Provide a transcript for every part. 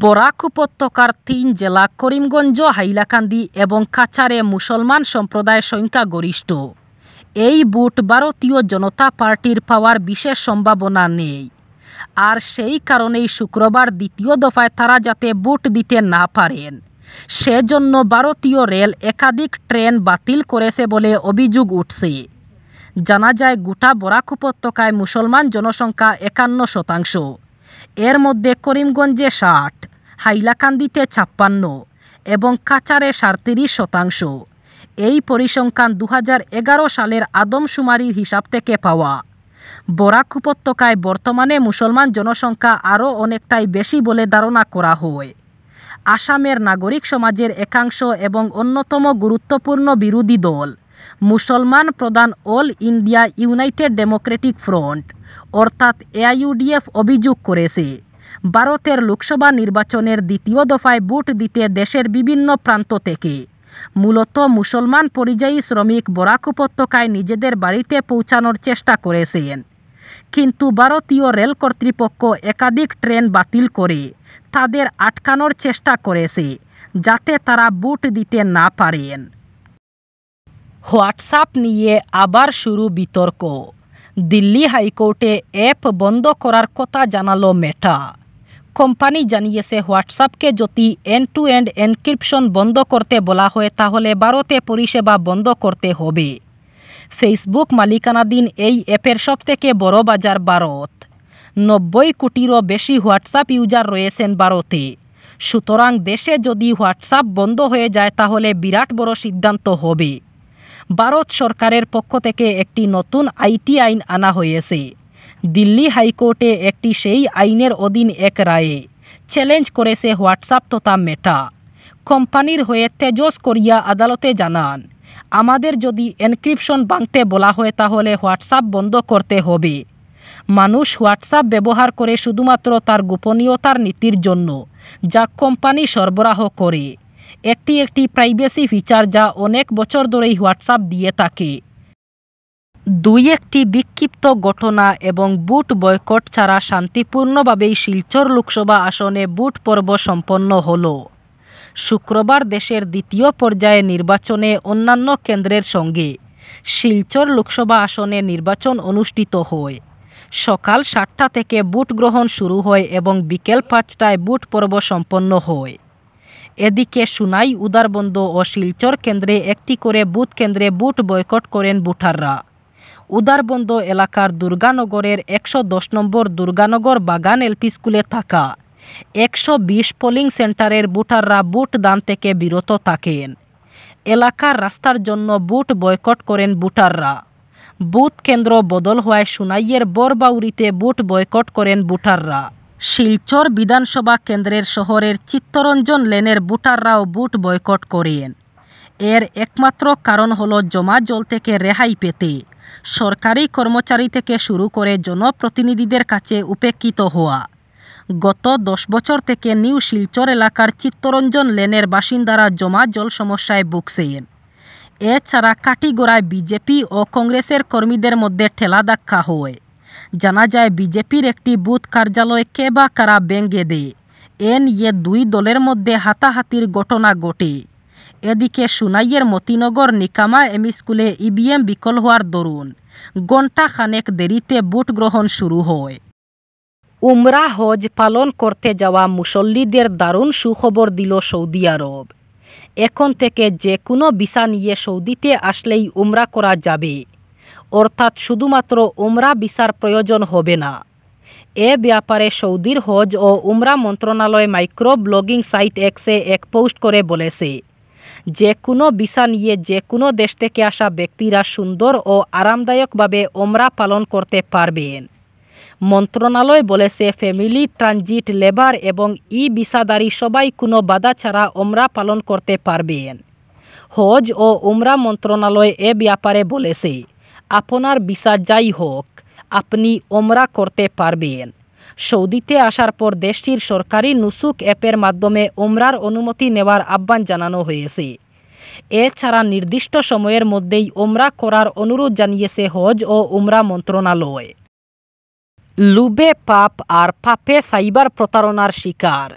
বরাক উপত্যকার তিন জেলা করিমগঞ্জ হাইলাকান্দি এবং কাছারে মুসলমান সম্প্রদায় সংখ্যা গরিষ্ঠ এই বুট ভারতীয় জনতা পার্টির পাওয়ার বিশেষ সম্ভাবনা নেই আর সেই কারণেই শুক্রবার দ্বিতীয় দফায় তারা যাতে বুট দিতে না পারেন সেজন্য ভারতীয় রেল একাধিক ট্রেন বাতিল করেছে বলে অভিযোগ উঠছে জানা যায় গোটা বরাক উপত্যকায় মুসলমান জনসংখ্যা একান্ন শতাংশ এর মধ্যে করিমগঞ্জে ষাট হাইলাকান্দিতে ছাপ্পান্ন এবং কাচারে সাঁত্রিশ শতাংশ এই পরিসংখ্যান দু সালের আদমশুমারির হিসাব থেকে পাওয়া বরাক উপত্যকায় বর্তমানে মুসলমান জনসংখ্যা আরও অনেকটাই বেশি বলে ধারণা করা হয় আসামের নাগরিক সমাজের একাংশ এবং অন্যতম গুরুত্বপূর্ণ বিরোধী দল মুসলমান প্রধান all India United Democratic Front অর্থাৎ এআইইউডিএফ অভিযোগ করেছে ভারতের লোকসভা নির্বাচনের দ্বিতীয় দফায় ভোট দিতে দেশের বিভিন্ন প্রান্ত থেকে মূলত মুসলমান পরিযায়ী শ্রমিক বরাক উপত্যকায় নিজেদের বাড়িতে পৌঁছানোর চেষ্টা করেছেন কিন্তু ভারতীয় রেল কর্তৃপক্ষ একাধিক ট্রেন বাতিল করে তাদের আটকানোর চেষ্টা করেছে যাতে তারা বুট দিতে না পারেন হোয়াটসঅ্যাপ নিয়ে আবার শুরু বিতর্ক দিল্লি হাইকোর্টে অ্যাপ বন্ধ করার কথা জানালো মেটা কোম্পানি জানিয়েছে হোয়াটসঅ্যাপকে যদি এন্ড টু এন্ড এনক্রিপশন বন্ধ করতে বলা হয় তাহলে ভারতে পরিষেবা বন্ধ করতে হবে ফেসবুক মালিকানাধীন এই অ্যাপের সব থেকে বড় বাজার ভারত নব্বই কোটিরও বেশি হোয়াটসঅ্যাপ ইউজার রয়েছেন ভারতে সুতরাং দেশে যদি হোয়াটসঅ্যাপ বন্ধ হয়ে যায় তাহলে বিরাট বড় সিদ্ধান্ত হবে ভারত সরকারের পক্ষ থেকে একটি নতুন আইটি আইন আনা হয়েছে দিল্লি হাইকোর্টে একটি সেই আইনের অধীন এক রায়ে চ্যালেঞ্জ করেছে হোয়াটসঅ্যাপ তথা মেটা কোম্পানির হয়ে তেজস করিয়া আদালতে জানান আমাদের যদি এনক্রিপশন বাঁধতে বলা হয় তাহলে হোয়াটসঅ্যাপ বন্ধ করতে হবে মানুষ হোয়াটসঅ্যাপ ব্যবহার করে শুধুমাত্র তার গোপনীয়তার নীতির জন্য যা কোম্পানি সরবরাহ করে একটি একটি প্রাইভেসি ফিচার যা অনেক বছর ধরেই হোয়াটসঅ্যাপ দিয়ে থাকে দুই একটি বিক্ষিপ্ত ঘটনা এবং বুট বয়কট ছাড়া শান্তিপূর্ণভাবেই শিলচর লোকসভা আসনে বুট পর্ব সম্পন্ন হল শুক্রবার দেশের দ্বিতীয় পর্যায়ে নির্বাচনে অন্যান্য কেন্দ্রের সঙ্গে শিলচর লোকসভা আসনে নির্বাচন অনুষ্ঠিত হয় সকাল সাতটা থেকে বুট গ্রহণ শুরু হয় এবং বিকেল পাঁচটায় বুট পর্ব সম্পন্ন হয় এদিকে সুনাই উদারবন্দ ও শিলচর কেন্দ্রে একটি করে বুথ কেন্দ্রে বুট বয়কট করেন বুঠাররা উদারবন্দ এলাকার দুর্গানগরের একশো দশ নম্বর দুর্গানগর বাগান এলপি স্কুলে থাকা একশো বিশ পোলিং সেন্টারের বুটাররা বুট দান থেকে বিরত থাকেন এলাকার রাস্তার জন্য বুট বয়কট করেন বুটাররা বুথ কেন্দ্র বদল হওয়ায় সুনাইয়ের বরবাউরিতে বুট বয়কট করেন বুটাররা শিলচর বিধানসভা কেন্দ্রের শহরের চিত্তরঞ্জন লেনের বুটাররাও বুট বয়কট করেন এর একমাত্র কারণ হল জমা জল থেকে রেহাই পেতে সরকারি কর্মচারী থেকে শুরু করে জনপ্রতিনিধিদের কাছে উপেক্ষিত হওয়া গত দশ বছর থেকে নিউ শিলচর এলাকার চিত্তরঞ্জন লেনের বাসিন্দারা জমা জল সমস্যায় ভুগছেন এছাড়া কাটিগোড়ায় বিজেপি ও কংগ্রেসের কর্মীদের মধ্যে ঠেলা ধাক্কা হয় জানা যায় বিজেপির একটি বুথ কার্যালয় কে বা কারা ব্যঙ্গে দেয় এ নিয়ে দুই দলের মধ্যে হাতাহাতির ঘটনা ঘটে এদিকে সুনাইয়ের মতিনগর নিকামা এম স্কুলে ইভিএম বিকল হওয়ার দরুন ঘণ্টা খানেক দেরিতে ভোট গ্রহণ শুরু হয় উমরা হজ পালন করতে যাওয়া মুসল্লিদের দারুণ সুখবর দিল সৌদি আরব এখন থেকে যে কোনো ভিসা নিয়ে সৌদিতে আসলেই উমরা করা যাবে অর্থাৎ শুধুমাত্র উমরা বিচার প্রয়োজন হবে না এ ব্যাপারে সৌদির হজ ও উমরা মন্ত্রণালয় মাইক্রো ব্লগিং সাইট এক্সে এক পোস্ট করে বলেছে যে কোনো ভিসা নিয়ে যে কোনো দেশ থেকে আসা ব্যক্তিরা সুন্দর ও আরামদায়কভাবে ওমরা পালন করতে পারবেন মন্ত্রণালয় বলেছে ফ্যামিলি ট্রানজিট লেবার এবং ই ভিসাদারি সবাই কোনো বাধা ছাড়া ওমরা পালন করতে পারবেন হজ ও উমরা মন্ত্রণালয় এ ব্যাপারে বলেছে আপনার বিচার যাই হোক আপনি ওমরা করতে পারবেন সৌদিতে আসার পর দেশটির সরকারি নুসুক অ্যাপের মাধ্যমে ওমরার অনুমতি নেওয়ার আহ্বান জানানো হয়েছে এছাড়া নির্দিষ্ট সময়ের মধ্যেই ওমরা করার অনুরোধ জানিয়েছে হজ ও উমরা মন্ত্রণালয় লুবে পাপ আর পাপে সাইবার প্রতারণার শিকার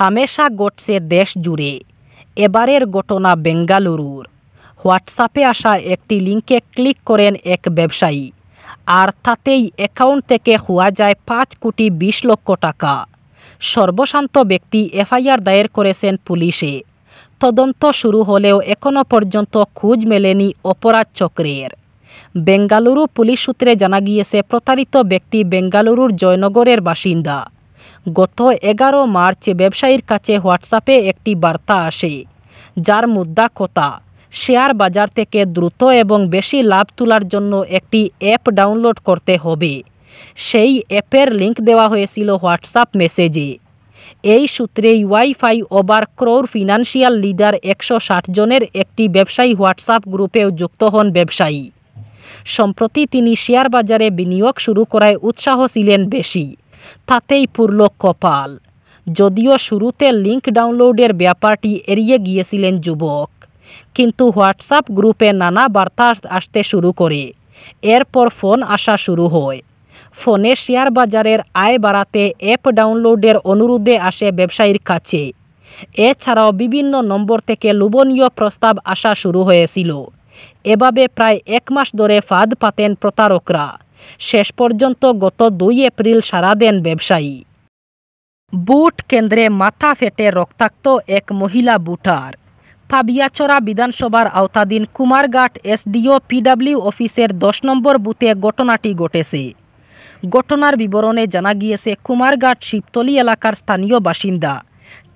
হামেশা ঘটছে দেশ জুড়ে এবারের ঘটনা বেঙ্গালুরুর হোয়াটসঅ্যাপে আসা একটি লিঙ্কে ক্লিক করেন এক ব্যবসায়ী আর তাতেই অ্যাকাউন্ট থেকে হওয়া যায় পাঁচ কোটি বিশ লক্ষ টাকা সর্বশান্ত ব্যক্তি এফআইআর দায়ের করেছেন পুলিশে তদন্ত শুরু হলেও এখনও পর্যন্ত খোঁজ মেলেনি অপরাধ চক্রের বেঙ্গালুরু পুলিশ সূত্রে জানা গিয়েছে প্রতারিত ব্যক্তি বেঙ্গালুরুর জয়নগরের বাসিন্দা গত এগারো মার্চ ব্যবসায়ীর কাছে হোয়াটসঅ্যাপে একটি বার্তা আসে যার মুদ্রা কথা শেয়ার বাজার থেকে দ্রুত এবং বেশি লাভ তোলার জন্য একটি অ্যাপ ডাউনলোড করতে হবে সেই অ্যাপের লিঙ্ক দেওয়া হয়েছিল হোয়াটসঅ্যাপ মেসেজে এই সূত্রে WiFi over crore financial leader একশো জনের একটি ব্যবসায়ী হোয়াটসঅ্যাপ গ্রুপেও যুক্ত হন ব্যবসায়ী সম্প্রতি তিনি শেয়ার বাজারে বিনিয়োগ শুরু করায় উৎসাহ ছিলেন বেশি তাতেই পুরল কপাল যদিও শুরুতে লিঙ্ক ডাউনলোডের ব্যাপারটি এড়িয়ে গিয়েছিলেন যুবক কিন্তু হোয়াটসঅ্যাপ গ্রুপে নানা বার্তা আসতে শুরু করে এরপর ফোন আসা শুরু হয় ফোনে শেয়ার বাজারের আয় বাড়াতে অ্যাপ ডাউনলোডের অনুরোধে আসে ব্যবসায়ীর কাছে এছাড়াও বিভিন্ন নম্বর থেকে লোভনীয় প্রস্তাব আসা শুরু হয়েছিল এভাবে প্রায় এক মাস ধরে ফাঁদ পাতেন প্রতারকরা শেষ পর্যন্ত গত দুই এপ্রিল সারা দেন ব্যবসায়ী বুট কেন্দ্রে মাথা ফেটে রক্তাক্ত এক মহিলা বুটার পাবিয়াছড়া বিধানসভার আওতাধীন কুমারঘাট এসডিও পিডাব্লিউ অফিসের দশ নম্বর বুথে ঘটনাটি ঘটেছে ঘটনার বিবরণে জানা গিয়েছে কুমারঘাট শিবতলি এলাকার স্থানীয় বাসিন্দা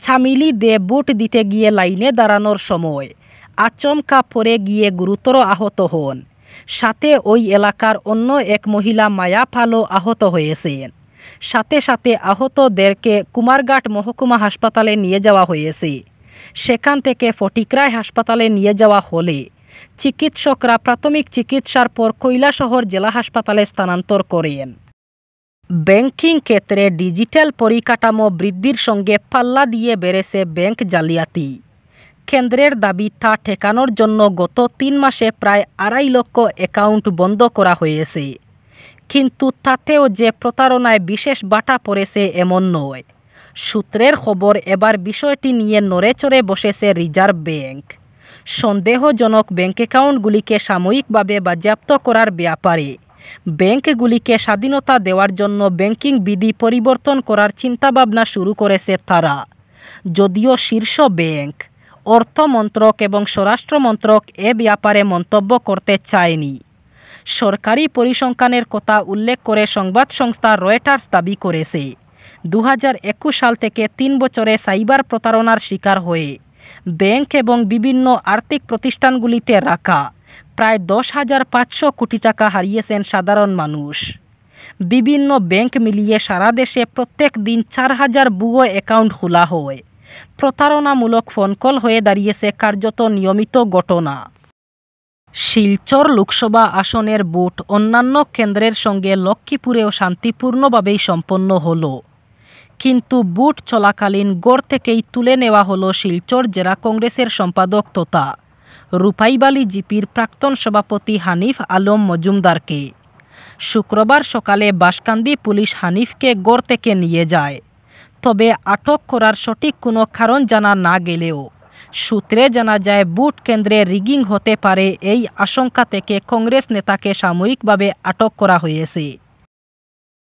ছামিলি দে বুট দিতে গিয়ে লাইনে দাঁড়ানোর সময় আচমকা পরে গিয়ে গুরুতর আহত হন সাথে ওই এলাকার অন্য এক মহিলা মায়া ফালো আহত হয়েছেন সাথে সাথে আহতদেরকে কুমারঘাট মহকুমা হাসপাতালে নিয়ে যাওয়া হয়েছে সেখান থেকে ফটিকরায় হাসপাতালে নিয়ে যাওয়া হলে চিকিৎসকরা প্রাথমিক চিকিৎসার পর কৈলাসহর জেলা হাসপাতালে স্থানান্তর করেন ব্যাংকিং ক্ষেত্রে ডিজিটাল পরিকাঠামো বৃদ্ধির সঙ্গে পাল্লা দিয়ে বেড়েছে ব্যাংক জালিয়াতি কেন্দ্রের দাবি তা ঠেকানোর জন্য গত তিন মাসে প্রায় আড়াই লক্ষ অ্যাকাউন্ট বন্ধ করা হয়েছে কিন্তু তাতেও যে প্রতারণায় বিশেষ বাটা পড়েছে এমন নয় সূত্রের খবর এবার বিষয়টি নিয়ে নড়েচড়ে বসেছে রিজার্ভ ব্যাংক সন্দেহজনক ব্যাংক অ্যাকাউন্টগুলিকে সাময়িকভাবে বাজেয়াপ্ত করার ব্যাপারে ব্যাংকগুলিকে স্বাধীনতা দেওয়ার জন্য ব্যাংকিং বিধি পরিবর্তন করার চিন্তাভাবনা শুরু করেছে তারা যদিও শীর্ষ ব্যাংক অর্থমন্ত্রক এবং স্বরাষ্ট্রমন্ত্রক এ ব্যাপারে মন্তব্য করতে চায়নি সরকারি পরিসংখ্যানের কথা উল্লেখ করে সংবাদ সংস্থা রয়টার্স দাবি করেছে দু সাল থেকে তিন বছরে সাইবার প্রতারণার শিকার হয়ে ব্যাংক এবং বিভিন্ন আর্থিক প্রতিষ্ঠানগুলিতে রাখা প্রায় দশ হাজার পাঁচশো কোটি টাকা হারিয়েছেন সাধারণ মানুষ বিভিন্ন ব্যাংক মিলিয়ে সারা দেশে প্রত্যেক দিন চার হাজার বুয়ো অ্যাকাউন্ট খোলা হয় প্রতারণামূলক ফোন কল হয়ে দাঁড়িয়েছে কার্যত নিয়মিত ঘটনা শিলচর লোকসভা আসনের বোট অন্যান্য কেন্দ্রের সঙ্গে লক্ষ্মীপুরেও শান্তিপূর্ণভাবেই সম্পন্ন হলো কিন্তু বুট চলাকালীন গড় থেকেই তুলে নেওয়া হলো শিলচর জেলা কংগ্রেসের সম্পাদক তথা রূপাইবালি জিপির প্রাক্তন সভাপতি হানিফ আলম মজুমদারকে শুক্রবার সকালে বাসকান্দি পুলিশ হানিফকে গড় থেকে নিয়ে যায় তবে আটক করার সঠিক কোনো কারণ জানা না গেলেও সূত্রে জানা যায় বুট কেন্দ্রে রিগিং হতে পারে এই আশঙ্কা থেকে কংগ্রেস নেতাকে সাময়িকভাবে আটক করা হয়েছে